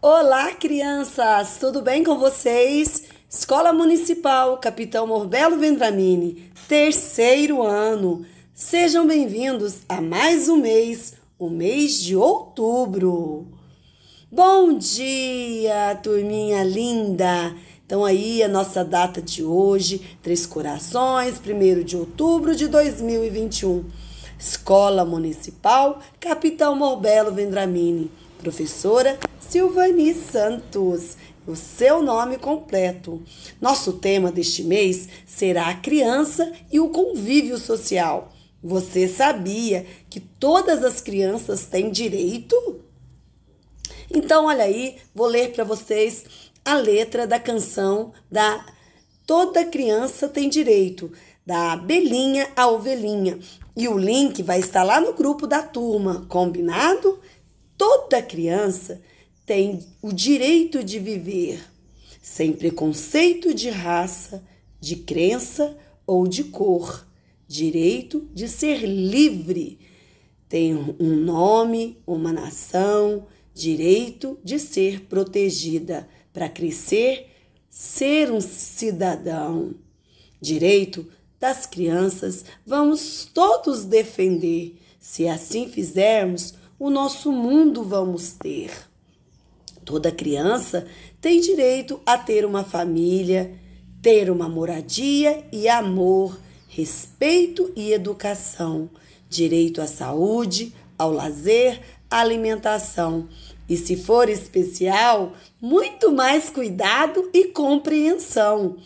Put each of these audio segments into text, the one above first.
Olá, crianças! Tudo bem com vocês? Escola Municipal Capitão Morbelo Vendramini, terceiro ano. Sejam bem-vindos a mais um mês, o mês de outubro. Bom dia, turminha linda! Então aí a nossa data de hoje, Três Corações, 1 de outubro de 2021. Escola Municipal Capitão Morbelo Vendramini. Professora Silvani Santos, o seu nome completo. Nosso tema deste mês será a criança e o convívio social. Você sabia que todas as crianças têm direito? Então, olha aí, vou ler para vocês a letra da canção da Toda Criança Tem Direito, da Belinha à Ovelhinha. E o link vai estar lá no grupo da turma, combinado? Toda criança tem o direito de viver sem preconceito de raça, de crença ou de cor, direito de ser livre. Tem um nome, uma nação, direito de ser protegida para crescer, ser um cidadão. Direito das crianças, vamos todos defender. Se assim fizermos, o nosso mundo vamos ter. Toda criança tem direito a ter uma família, ter uma moradia e amor, respeito e educação, direito à saúde, ao lazer, à alimentação e, se for especial, muito mais cuidado e compreensão.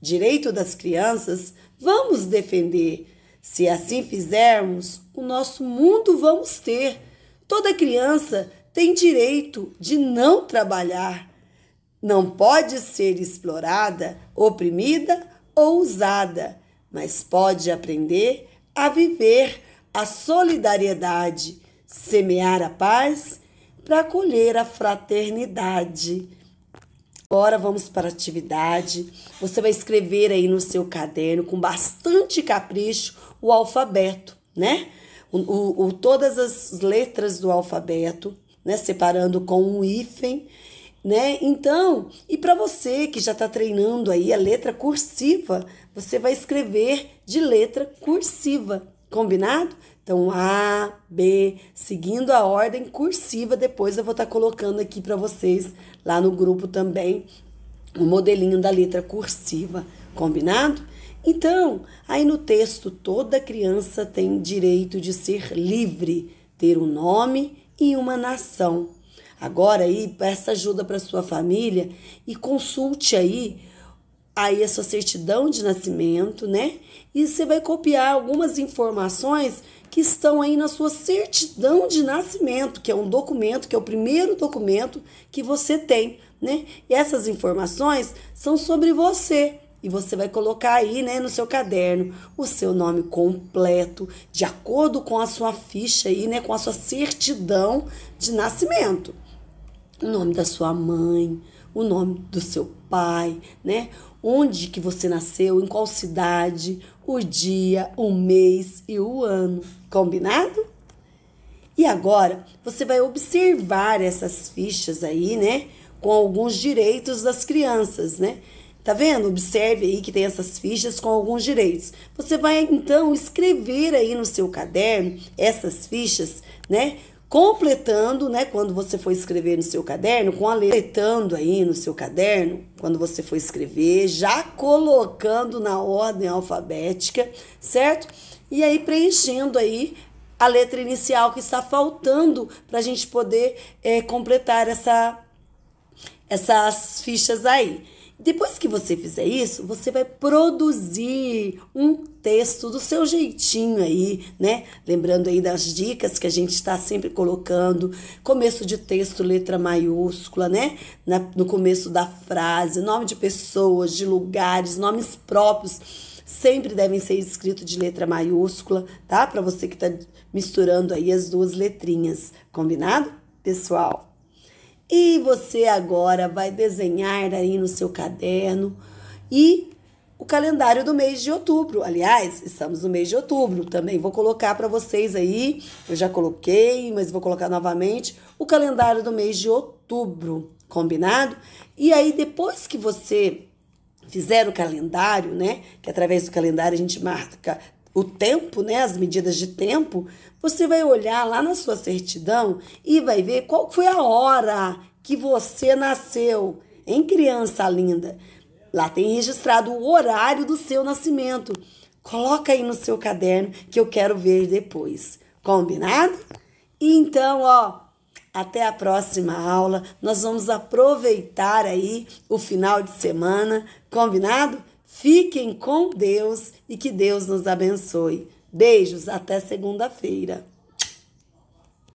Direito das crianças, vamos defender. Se assim fizermos, o nosso mundo vamos ter. Toda criança tem direito de não trabalhar. Não pode ser explorada, oprimida ou usada, mas pode aprender a viver a solidariedade, semear a paz para colher a fraternidade. Agora vamos para a atividade. Você vai escrever aí no seu caderno com bastante capricho o alfabeto, né? O, o, o todas as letras do alfabeto né? Separando com um hífen, né? Então, e para você que já está treinando aí a letra cursiva, você vai escrever de letra cursiva, combinado? Então, A, B, seguindo a ordem cursiva, depois eu vou estar tá colocando aqui para vocês lá no grupo também o modelinho da letra cursiva, combinado? Então, aí no texto, toda criança tem direito de ser livre, ter um nome e uma nação. Agora aí, peça ajuda para sua família e consulte aí aí a sua certidão de nascimento, né? E você vai copiar algumas informações que estão aí na sua certidão de nascimento, que é um documento, que é o primeiro documento que você tem, né? E essas informações são sobre você. E você vai colocar aí, né, no seu caderno, o seu nome completo, de acordo com a sua ficha aí, né, com a sua certidão de nascimento. O nome da sua mãe, o nome do seu pai, né? Onde que você nasceu, em qual cidade, o dia, o mês e o ano. Combinado? E agora você vai observar essas fichas aí, né? Com alguns direitos das crianças, né? Tá vendo? Observe aí que tem essas fichas com alguns direitos. Você vai então escrever aí no seu caderno essas fichas, né? completando, né, quando você for escrever no seu caderno, com a letra completando aí no seu caderno, quando você for escrever, já colocando na ordem alfabética, certo? E aí preenchendo aí a letra inicial que está faltando para a gente poder é, completar essa, essas fichas aí. Depois que você fizer isso, você vai produzir um texto do seu jeitinho aí, né? Lembrando aí das dicas que a gente está sempre colocando, começo de texto, letra maiúscula, né? Na, no começo da frase, nome de pessoas, de lugares, nomes próprios sempre devem ser escritos de letra maiúscula, tá? Para você que está misturando aí as duas letrinhas, combinado, pessoal? E você agora vai desenhar aí no seu caderno e o calendário do mês de outubro. Aliás, estamos no mês de outubro também. Vou colocar para vocês aí, eu já coloquei, mas vou colocar novamente o calendário do mês de outubro, combinado? E aí depois que você fizer o calendário, né? Que através do calendário a gente marca o tempo, né, as medidas de tempo, você vai olhar lá na sua certidão e vai ver qual foi a hora que você nasceu. Em criança linda, lá tem registrado o horário do seu nascimento. Coloca aí no seu caderno que eu quero ver depois. Combinado? Então, ó, até a próxima aula. Nós vamos aproveitar aí o final de semana, combinado? Fiquem com Deus e que Deus nos abençoe. Beijos, até segunda-feira.